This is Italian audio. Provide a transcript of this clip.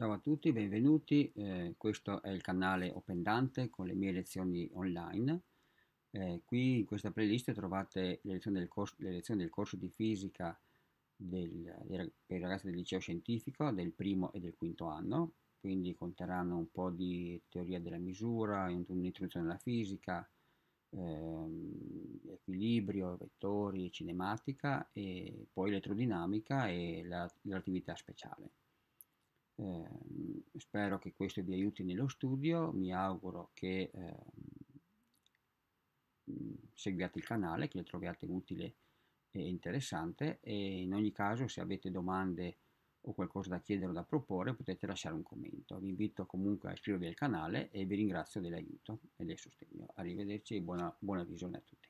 Ciao a tutti, benvenuti, eh, questo è il canale Open Dante con le mie lezioni online. Eh, qui in questa playlist trovate le lezioni del corso, lezioni del corso di fisica del, per i ragazzi del liceo scientifico del primo e del quinto anno, quindi conterranno un po' di teoria della misura, un'introduzione alla fisica, ehm, equilibrio, vettori, cinematica e poi elettrodinamica e la relatività speciale. Eh, spero che questo vi aiuti nello studio, mi auguro che eh, seguiate il canale, che lo troviate utile e interessante e in ogni caso se avete domande o qualcosa da chiedere o da proporre potete lasciare un commento. Vi invito comunque a iscrivervi al canale e vi ringrazio dell'aiuto e del sostegno. Arrivederci e buona, buona visione a tutti.